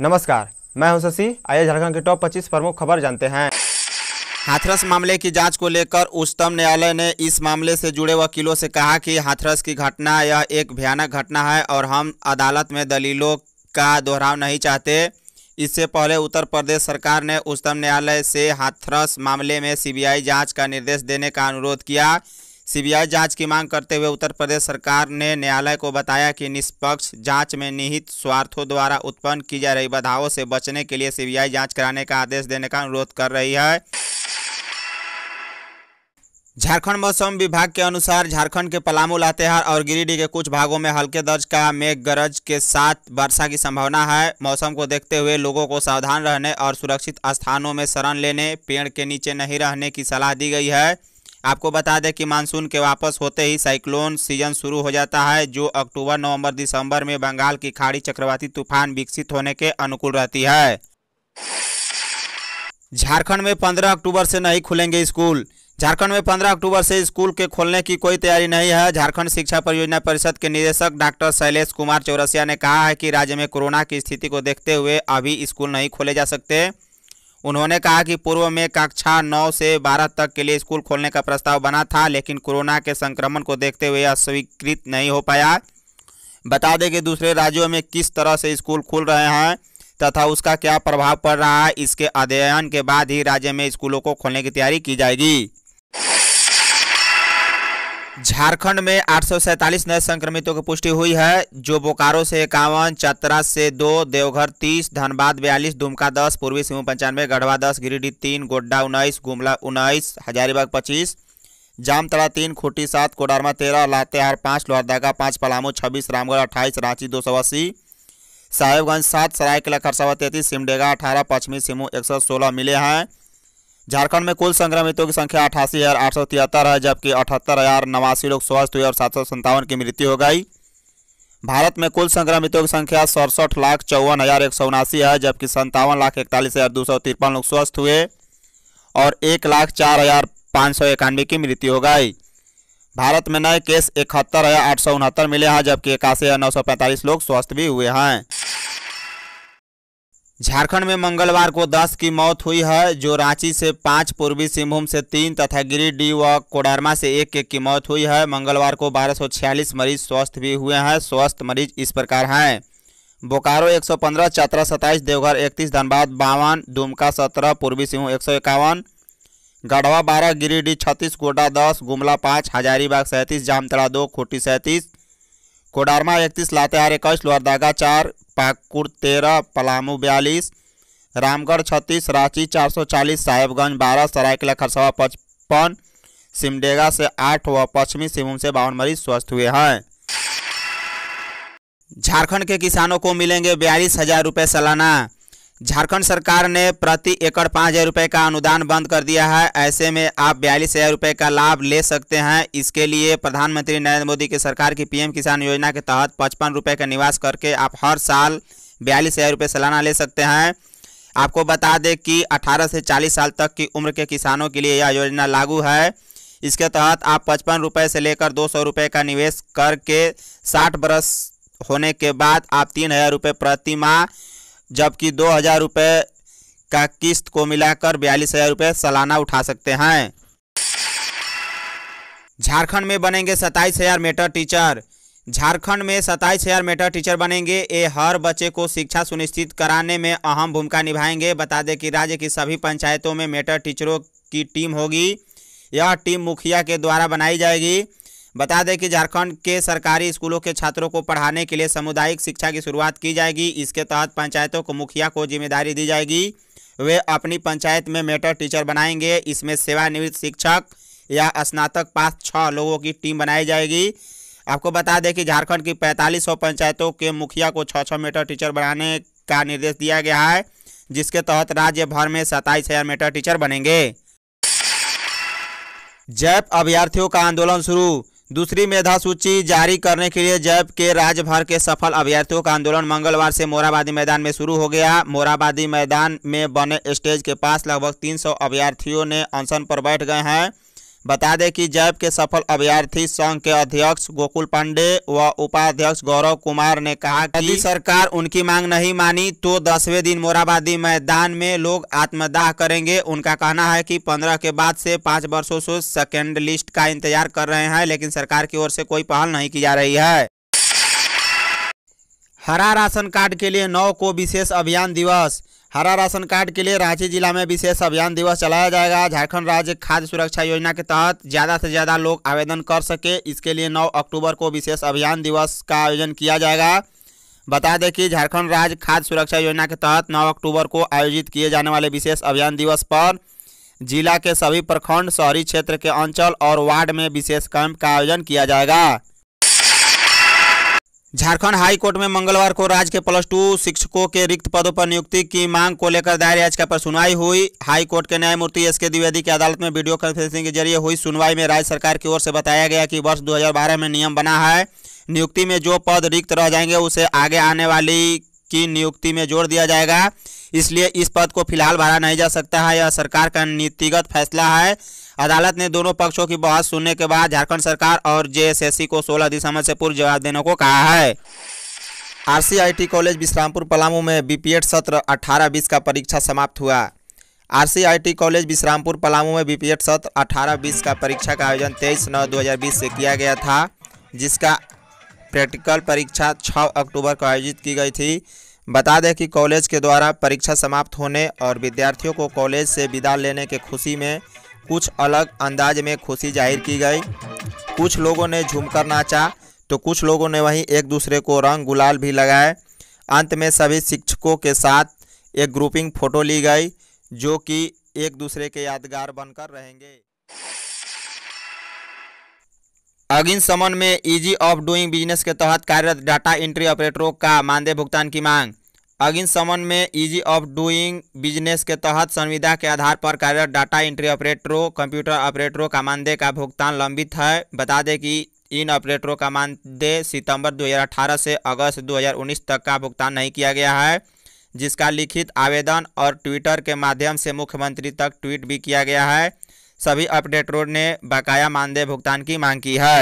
नमस्कार मैं हूं शशि आइए झारखंड के टॉप 25 प्रमुख खबर जानते हैं हाथरस मामले की जांच को लेकर उच्चतम न्यायालय ने इस मामले से जुड़े वकीलों से कहा कि हाथरस की घटना यह एक भयानक घटना है और हम अदालत में दलीलों का दोहराव नहीं चाहते इससे पहले उत्तर प्रदेश सरकार ने उच्चतम न्यायालय से हाथरस मामले में सीबीआई जांच का निर्देश देने का अनुरोध किया सीबीआई जांच की मांग करते हुए उत्तर प्रदेश सरकार ने न्यायालय को बताया कि निष्पक्ष जांच में निहित स्वार्थों द्वारा उत्पन्न की जा रही बाधाओं से बचने के लिए सीबीआई जांच कराने का आदेश देने का अनुरोध कर रही है झारखंड मौसम विभाग के अनुसार झारखंड के पलामू लातेहार और गिरिडीह के कुछ भागों में हल्के दर्ज का मेघ गरज के साथ वर्षा की संभावना है मौसम को देखते हुए लोगों को सावधान रहने और सुरक्षित स्थानों में शरण लेने पेड़ के नीचे नहीं रहने की सलाह दी गई है आपको बता दें कि मानसून के वापस होते ही साइक्लोन सीजन शुरू हो जाता है जो अक्टूबर नवंबर दिसंबर में बंगाल की खाड़ी चक्रवाती तूफान विकसित होने के अनुकूल रहती है झारखंड में 15 अक्टूबर से नहीं खुलेंगे स्कूल झारखंड में 15 अक्टूबर से स्कूल के खोलने की कोई तैयारी नहीं है झारखंड शिक्षा परियोजना परिषद के निदेशक डॉक्टर शैलेश कुमार चौरसिया ने कहा है कि राज्य में कोरोना की स्थिति को देखते हुए अभी स्कूल नहीं खोले जा सकते उन्होंने कहा कि पूर्व में कक्षा नौ से बारह तक के लिए स्कूल खोलने का प्रस्ताव बना था लेकिन कोरोना के संक्रमण को देखते हुए यह स्वीकृत नहीं हो पाया बता दें कि दूसरे राज्यों में किस तरह से स्कूल खुल रहे हैं तथा उसका क्या प्रभाव पड़ रहा है इसके अध्ययन के बाद ही राज्य में स्कूलों को खोलने की तैयारी की जाएगी झारखंड में आठ नए संक्रमितों की पुष्टि हुई है जो बोकारो से इक्यावन चतरा से दो देवघर तीस धनबाद बयालीस दुमका दस पूर्वी सिंह पंचानवे गढ़वा दस गिरिडीह तीन गोड्डा उन्नीस गुमला उन्नीस हजारीबाग पच्चीस जामतला तीन खूटी सात कोडरमा तेरह लातेहार पाँच लोहरदगा पाँच पलामू छब्बीस रामगढ़ अट्ठाईस रांची दो सौ अस्सी साहेबगंज सात सरायकला खरसावा तैंतीस सिमडेगा अठारह पश्चिमी सिंहभूम एक सौ सोलह मिले हैं झारखंड में कुल संक्रमितों की संख्या अठासी हज़ार आठ सौ तिहत्तर है जबकि अठहत्तर हज़ार नवासी लोग स्वस्थ हुए और सात सौ संतावन की मृत्यु हो गई भारत में कुल संक्रमितों की संख्या सड़सठ लाख चौवन हज़ार एक सौ उनासी है जबकि संतावन लाख इकतालीस हज़ार दो सौ तिरपन लोग स्वस्थ हुए और एक लाख चार हज़ार पाँच सौ इक्यानवे की मृत्यु हो गई भारत में नए केस इकहत्तर हज़ार आठ सौ उनहत्तर मिले हैं जबकि इक्यासी हज़ार नौ सौ पैंतालीस लोग स्वस्थ भी हुए हैं झारखंड में मंगलवार को 10 की मौत हुई है जो रांची से पाँच पूर्वी सिंहभूम से तीन तथा गिरिडीह व कोडरमा से एक एक की मौत हुई है मंगलवार को 1246 मरीज स्वस्थ भी हुए हैं स्वस्थ मरीज इस प्रकार हैं बोकारो 115 चतरा सत्ताईस देवघर 31 धनबाद बावन दुमका 17 पूर्वी सिंहभूम एक सौ इक्यावन गढ़वा बारह गिरिडीह छत्तीस गोडा दस गुमला पाँच हजारीबाग सैंतीस जामतड़ा दो खूटी सैंतीस कोडारमा इकतीस लातेहार इक्कीस लोहरदागा चार पाकुड़ तेरह पलामू बयालीस रामगढ़ छत्तीस रांची चार सौ चालीस साहेबगंज बारह सरायकला खरसवा पचपन सिमडेगा से आठ व पश्चिमी सिंहभूम से बावन मरीज स्वस्थ हुए हैं झारखंड के किसानों को मिलेंगे बयालीस हजार रुपये सालाना झारखंड सरकार ने प्रति एकड़ पाँच हज़ार रुपये का अनुदान बंद कर दिया है ऐसे में आप बयालीस हज़ार रुपये का लाभ ले सकते हैं इसके लिए प्रधानमंत्री नरेंद्र मोदी की सरकार की पीएम किसान योजना के तहत पचपन रुपये का निवास करके आप हर साल बयालीस हज़ार रुपये सालाना ले सकते हैं आपको बता दें कि 18 से 40 साल तक की उम्र के किसानों के लिए यह योजना लागू है इसके तहत आप पचपन रुपये से लेकर दो सौ रुपये का निवेश करके साठ बरस होने के बाद आप तीन हज़ार रुपये प्रति माह जबकि दो हज़ार रुपये का किस्त को मिलाकर बयालीस हज़ार रुपये सालाना उठा सकते हैं झारखंड में बनेंगे सत्ताईस हज़ार मेटर टीचर झारखंड में सत्ताईस हज़ार मेटर टीचर बनेंगे ये हर बच्चे को शिक्षा सुनिश्चित कराने में अहम भूमिका निभाएंगे बता दें कि राज्य की सभी पंचायतों में मेटर टीचरों की टीम होगी यह टीम मुखिया के द्वारा बनाई जाएगी बता दें कि झारखंड के सरकारी स्कूलों के छात्रों को पढ़ाने के लिए सामुदायिक शिक्षा की शुरुआत की जाएगी इसके तहत पंचायतों को मुखिया को जिम्मेदारी दी जाएगी वे अपनी पंचायत में मेटर टीचर बनाएंगे इसमें सेवानिवृत्त शिक्षक या स्नातक पास छः लोगों की टीम बनाई जाएगी आपको बता दें कि झारखंड की पैंतालीस पंचायतों के मुखिया को छः छः मीटर टीचर बनाने का निर्देश दिया गया है जिसके तहत राज्य भर में सत्ताईस हज़ार मीटर टीचर बनेंगे जैप अभ्यर्थियों का आंदोलन शुरू दूसरी मेधा सूची जारी करने के लिए जैप के राज्य भर के सफल अभ्यर्थियों का आंदोलन मंगलवार से मोराबादी मैदान में शुरू हो गया मोराबादी मैदान में बने स्टेज के पास लगभग 300 अभ्यर्थियों ने अनशन पर बैठ गए हैं बता दें कि जैप के सफल अभ्यर्थी संघ के अध्यक्ष गोकुल पांडे व उपाध्यक्ष गौरव कुमार ने कहा कि यदि सरकार उनकी मांग नहीं मानी तो दसवें दिन मोराबादी मैदान में लोग आत्मदाह करेंगे उनका कहना है कि पंद्रह के बाद से पाँच वर्षों से सेकेंड लिस्ट का इंतजार कर रहे हैं लेकिन सरकार की ओर से कोई पहल नहीं की जा रही है हरा राशन कार्ड के लिए नौ को विशेष अभियान दिवस हरा राशन कार्ड के लिए रांची जिला में विशेष अभियान दिवस चलाया जाएगा झारखंड राज्य खाद्य सुरक्षा योजना के तहत ज्यादा से ज्यादा लोग आवेदन कर सके इसके लिए 9 अक्टूबर को विशेष अभियान दिवस का आयोजन किया जाएगा बता दें कि झारखंड राज्य खाद्य सुरक्षा योजना के तहत 9 अक्टूबर को आयोजित किए जाने वाले विशेष अभियान दिवस पर जिला के सभी प्रखंड शहरी क्षेत्र के अंचल और वार्ड में विशेष कैंप का आयोजन किया जाएगा झारखंड हाई कोर्ट में मंगलवार को राज्य के प्लस टू शिक्षकों के रिक्त पदों पर नियुक्ति की मांग को लेकर दायर याचिका पर सुनवाई हुई हाई कोर्ट के न्यायमूर्ति एस के द्विवेदी की अदालत में वीडियो कॉन्फ्रेंसिंग के जरिए हुई सुनवाई में राज्य सरकार की ओर से बताया गया कि वर्ष 2012 में नियम बना है नियुक्ति में जो पद रिक्त रह जाएंगे उसे आगे आने वाली की नियुक्ति में जोड़ दिया जाएगा इसलिए इस पद को फिलहाल भरा नहीं जा सकता है यह सरकार का नीतिगत फैसला है अदालत ने दोनों पक्षों की बहस सुनने के बाद झारखंड सरकार और जेएसएससी को 16 दिसंबर से पूर्व जवाब देने को कहा है आरसीआईटी कॉलेज विश्रामपुर पलामू में बीपीएड सत्र 18 बीस का परीक्षा समाप्त हुआ आरसीआईटी कॉलेज विश्रामपुर पलामू में बीपीएड सत्र अठारह बीस का परीक्षा का आयोजन 23 नौ 2020 से किया गया था जिसका प्रैक्टिकल परीक्षा 6 अक्टूबर को आयोजित की गई थी बता दें कि कॉलेज के द्वारा परीक्षा समाप्त होने और विद्यार्थियों को कॉलेज से विदा लेने के खुशी में कुछ अलग अंदाज में खुशी जाहिर की गई कुछ लोगों ने झूमकर नाचा तो कुछ लोगों ने वहीं एक दूसरे को रंग गुलाल भी लगाए अंत में सभी शिक्षकों के साथ एक ग्रुपिंग फ़ोटो ली गई जो कि एक दूसरे के यादगार बनकर रहेंगे अगिन समन में इजी ऑफ डूइंग बिजनेस के तहत कार्यरत डाटा एंट्री ऑपरेटरों का मानदेय भुगतान की मांग अगिन समन में इजी ऑफ डूइंग बिजनेस के तहत संविदा के आधार पर कार्यरत डाटा एंट्री ऑपरेटरों कंप्यूटर ऑपरेटरों का मानदेय का भुगतान लंबित है बता दें कि इन ऑपरेटरों का मानदेय सितंबर 2018 से अगस्त 2019 तक का भुगतान नहीं किया गया है जिसका लिखित आवेदन और ट्विटर के माध्यम से मुख्यमंत्री तक ट्वीट भी किया गया है सभी ऑपरेटरों ने बकाया मानदेय भुगतान की मांग की है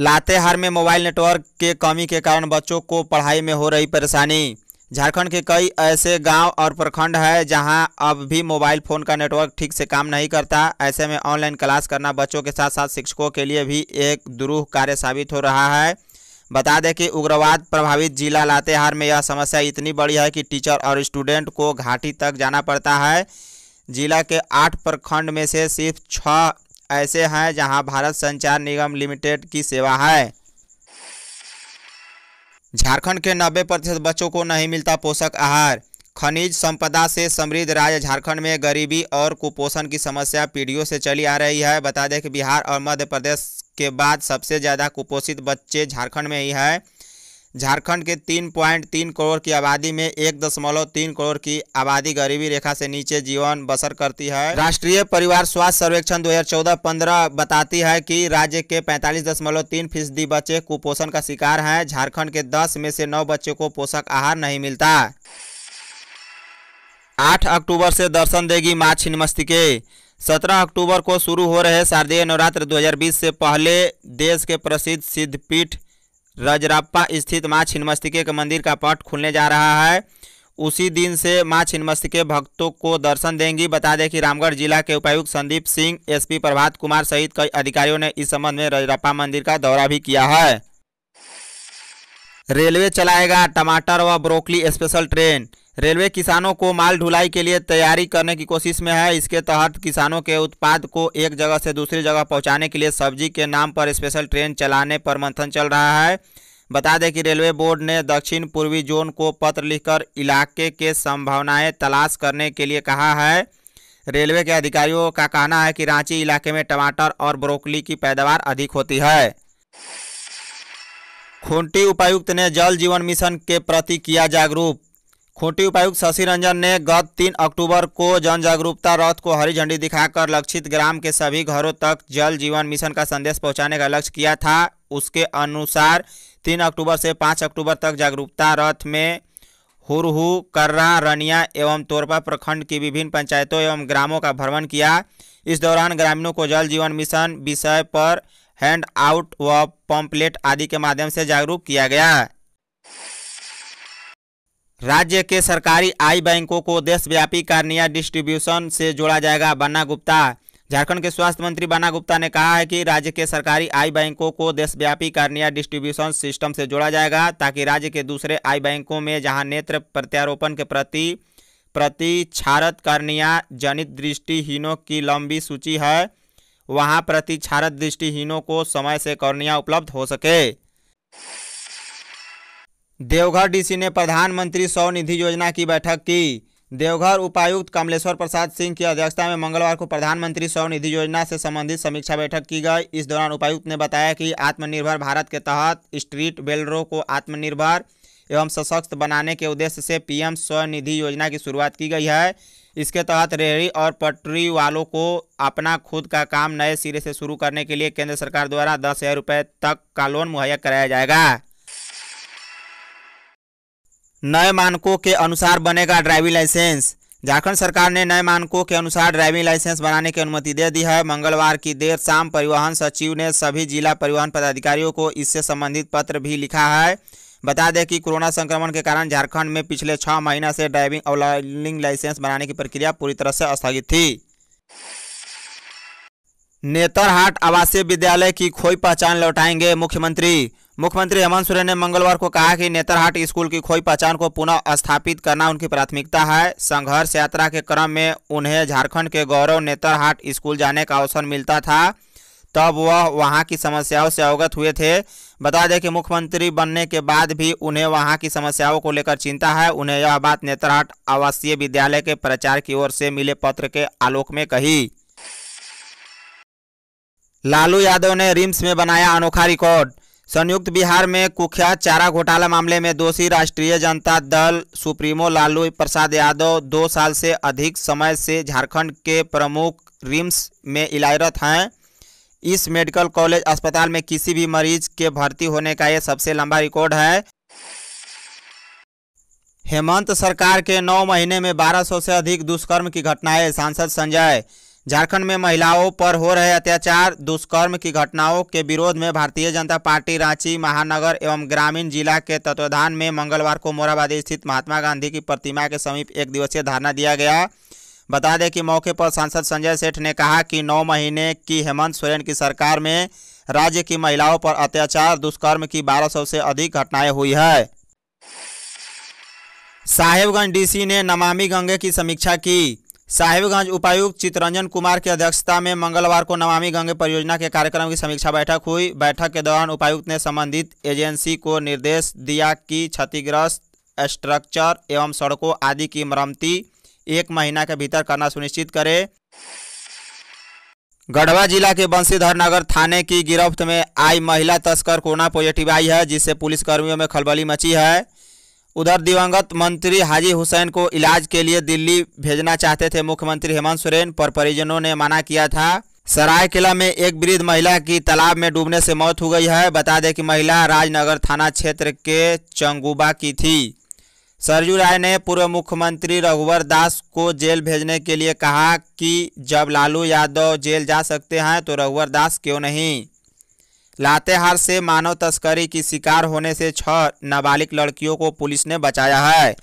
लातेहार में मोबाइल नेटवर्क के कमी के कारण बच्चों को पढ़ाई में हो रही परेशानी झारखंड के कई ऐसे गांव और प्रखंड है जहां अब भी मोबाइल फ़ोन का नेटवर्क ठीक से काम नहीं करता ऐसे में ऑनलाइन क्लास करना बच्चों के साथ साथ शिक्षकों के लिए भी एक दुरूह कार्य साबित हो रहा है बता दें कि उग्रवाद प्रभावित जिला लातेहार में यह समस्या इतनी बड़ी है कि टीचर और स्टूडेंट को घाटी तक जाना पड़ता है जिला के आठ प्रखंड में से सिर्फ छः ऐसे हैं जहां भारत संचार निगम लिमिटेड की सेवा है झारखंड के 90 प्रतिशत बच्चों को नहीं मिलता पोषक आहार खनिज संपदा से समृद्ध राज्य झारखंड में गरीबी और कुपोषण की समस्या पीढ़ियों से चली आ रही है बता दें कि बिहार और मध्य प्रदेश के बाद सबसे ज़्यादा कुपोषित बच्चे झारखंड में ही है झारखंड के तीन पॉइंट तीन करोड़ की आबादी में एक दशमलव तीन करोड़ की आबादी गरीबी रेखा से नीचे जीवन बसर करती है राष्ट्रीय परिवार स्वास्थ्य सर्वेक्षण 2014-15 बताती है कि राज्य के पैंतालीस दशमलव तीन फीसदी बच्चे कुपोषण का शिकार हैं झारखंड के 10 में से 9 बच्चे को पोषक आहार नहीं मिलता आठ अक्टूबर से दर्शन देगी माँ छिन्मस्तिके सत्रह अक्टूबर को शुरू हो रहे शारदीय नवरात्र दो से पहले देश के प्रसिद्ध सिद्धपीठ रजरप्पा स्थित माँ छिन्मस्तिके के मंदिर का पट खुलने जा रहा है उसी दिन से माँ छिन्मस्तिके भक्तों को दर्शन देंगी बता दें कि रामगढ़ जिला के उपायुक्त संदीप सिंह एसपी प्रभात कुमार सहित कई अधिकारियों ने इस संबंध में रजरप्पा मंदिर का दौरा भी किया है रेलवे चलाएगा टमाटर व ब्रोकली स्पेशल ट्रेन रेलवे किसानों को माल ढुलाई के लिए तैयारी करने की कोशिश में है इसके तहत किसानों के उत्पाद को एक जगह से दूसरी जगह पहुंचाने के लिए सब्जी के नाम पर स्पेशल ट्रेन चलाने पर मंथन चल रहा है बता दें कि रेलवे बोर्ड ने दक्षिण पूर्वी जोन को पत्र लिखकर इलाके के संभावनाएं तलाश करने के लिए कहा है रेलवे के अधिकारियों का कहना है कि रांची इलाके में टमाटर और ब्रोकली की पैदावार अधिक होती है खूंटी उपायुक्त ने जल जीवन मिशन के प्रति किया जागरूक खूंटी उपायुक्त शशि रंजन ने गत तीन अक्टूबर को जन जागरूकता रथ को हरी झंडी दिखाकर लक्षित ग्राम के सभी घरों तक जल जीवन मिशन का संदेश पहुंचाने का लक्ष्य किया था उसके अनुसार तीन अक्टूबर से पाँच अक्टूबर तक जागरूकता रथ में हुरहु कर्रा रनिया एवं तोरपा प्रखंड की विभिन्न पंचायतों एवं ग्रामों का भ्रमण किया इस दौरान ग्रामीणों को जल जीवन मिशन विषय पर हैंड आउट व पम्पलेट आदि के माध्यम से जागरूक किया गया राज्य के सरकारी आई बैंकों को देशव्यापी कार्निया डिस्ट्रीब्यूशन से जोड़ा जाएगा बन्ना गुप्ता झारखंड के स्वास्थ्य मंत्री बन्ना गुप्ता ने कहा है कि राज्य के सरकारी आई बैंकों को देशव्यापी कार्निया डिस्ट्रीब्यूशन सिस्टम से जोड़ा जाएगा ताकि राज्य के दूसरे आई बैंकों में जहां नेत्र प्रत्यारोपण के प्रति प्रति क्षारत कर्निया जनित दृष्टिहीनों की लंबी सूची है वहाँ प्रति क्षारत दृष्टिहीनों को समय से कर्निया उपलब्ध हो सके देवघर डीसी ने प्रधानमंत्री स्वनिधि योजना की बैठक की देवघर उपायुक्त कमलेश्वर प्रसाद सिंह की अध्यक्षता में मंगलवार को प्रधानमंत्री स्वनिधि योजना से संबंधित समीक्षा बैठक की गई इस दौरान उपायुक्त ने बताया कि आत्मनिर्भर भारत के तहत स्ट्रीट बेलरों को आत्मनिर्भर एवं सशक्त बनाने के उद्देश्य से पीएम स्वनिधि योजना की शुरुआत की गई है इसके तहत रेहड़ी और पटरी वालों को अपना खुद का काम नए सिरे से शुरू करने के लिए केंद्र सरकार द्वारा दस हज़ार रुपये तक का लोन मुहैया कराया जाएगा नए मानकों के अनुसार बनेगा ड्राइविंग लाइसेंस झारखंड सरकार ने नए मानकों के अनुसार ड्राइविंग लाइसेंस बनाने की अनुमति दे दी है मंगलवार की देर शाम परिवहन सचिव ने सभी जिला परिवहन पदाधिकारियों को इससे संबंधित पत्र भी लिखा है बता दें कि कोरोना संक्रमण के कारण झारखंड में पिछले छः महीना से ड्राइविंग और लर्निंग लाइसेंस बनाने की प्रक्रिया पूरी तरह से स्थगित थी नेतरहाट आवासीय विद्यालय की खोई पहचान लौटाएंगे मुख्यमंत्री मुख्यमंत्री हेमंत सोरेन ने मंगलवार को कहा कि नेतरहाट स्कूल की खोई पहचान को पुनः स्थापित करना उनकी प्राथमिकता है संघर्ष यात्रा के क्रम में उन्हें झारखंड के गौरव नेतरहाट स्कूल जाने का अवसर मिलता था तब वह वहां की समस्याओं से अवगत हुए थे बता दें कि मुख्यमंत्री बनने के बाद भी उन्हें वहां की समस्याओं को लेकर चिंता है उन्हें यह बात नेतरहाट आवासीय विद्यालय के प्रचार की ओर से मिले पत्र के आलोक में कही लालू यादव ने रिम्स में बनाया अनोखा रिकॉर्ड संयुक्त बिहार में कुख्यात चारा घोटाला मामले में दोषी राष्ट्रीय जनता दल सुप्रीमो लालू प्रसाद यादव दो साल से अधिक समय से झारखंड के प्रमुख रिम्स में इलायरत हैं इस मेडिकल कॉलेज अस्पताल में किसी भी मरीज के भर्ती होने का यह सबसे लंबा रिकॉर्ड है हेमंत सरकार के नौ महीने में 1200 से अधिक दुष्कर्म की घटनाएं सांसद संजय झारखंड में महिलाओं पर हो रहे अत्याचार दुष्कर्म की घटनाओं के विरोध में भारतीय जनता पार्टी रांची महानगर एवं ग्रामीण जिला के तत्वाधान में मंगलवार को मोराबादी स्थित महात्मा गांधी की प्रतिमा के समीप एक दिवसीय धरना दिया गया बता दें कि मौके पर सांसद संजय सेठ ने कहा कि नौ महीने की हेमंत सोरेन की सरकार में राज्य की महिलाओं पर अत्याचार दुष्कर्म की सौ से अधिक घटनाएं हुई है साहेबगंज डीसी ने नमामि गंगे की समीक्षा की साहिबगंज उपायुक्त चितरंजन कुमार की अध्यक्षता में मंगलवार को नमामि गंगे परियोजना के कार्यक्रम की समीक्षा बैठक हुई बैठक के दौरान उपायुक्त ने संबंधित एजेंसी को निर्देश दिया कि क्षतिग्रस्त स्ट्रक्चर एवं सड़कों आदि की मरम्मती एक महीना के भीतर करना सुनिश्चित करे गढ़वा जिला के बंशीधर नगर थाने की गिरफ्त में आई महिला तस्कर कोरोना पॉजिटिव आई है जिससे पुलिसकर्मियों में खलबली मची है उधर दिवंगत मंत्री हाजी हुसैन को इलाज के लिए दिल्ली भेजना चाहते थे मुख्यमंत्री हेमंत सोरेन पर परिजनों ने मना किया था सरायकेला में एक वृद्ध महिला की तालाब में डूबने से मौत हो गई है बता दें कि महिला राजनगर थाना क्षेत्र के चंगुबा की थी सरजू राय ने पूर्व मुख्यमंत्री रघुवर दास को जेल भेजने के लिए कहा कि जब लालू यादव जेल जा सकते हैं तो रघुवर दास क्यों नहीं लातेहार से मानव तस्करी की शिकार होने से छह नाबालिग लड़कियों को पुलिस ने बचाया है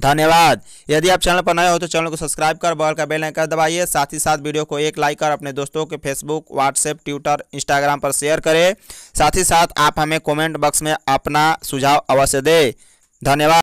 धन्यवाद यदि आप चैनल पर नए हो तो चैनल को सब्सक्राइब कर बॉल का बेल आइकन दबाइए साथ ही साथ वीडियो को एक लाइक कर अपने दोस्तों के फेसबुक व्हाट्सएप ट्विटर इंस्टाग्राम पर शेयर करें साथ ही साथ आप हमें कमेंट बॉक्स में अपना सुझाव अवश्य दें धन्यवाद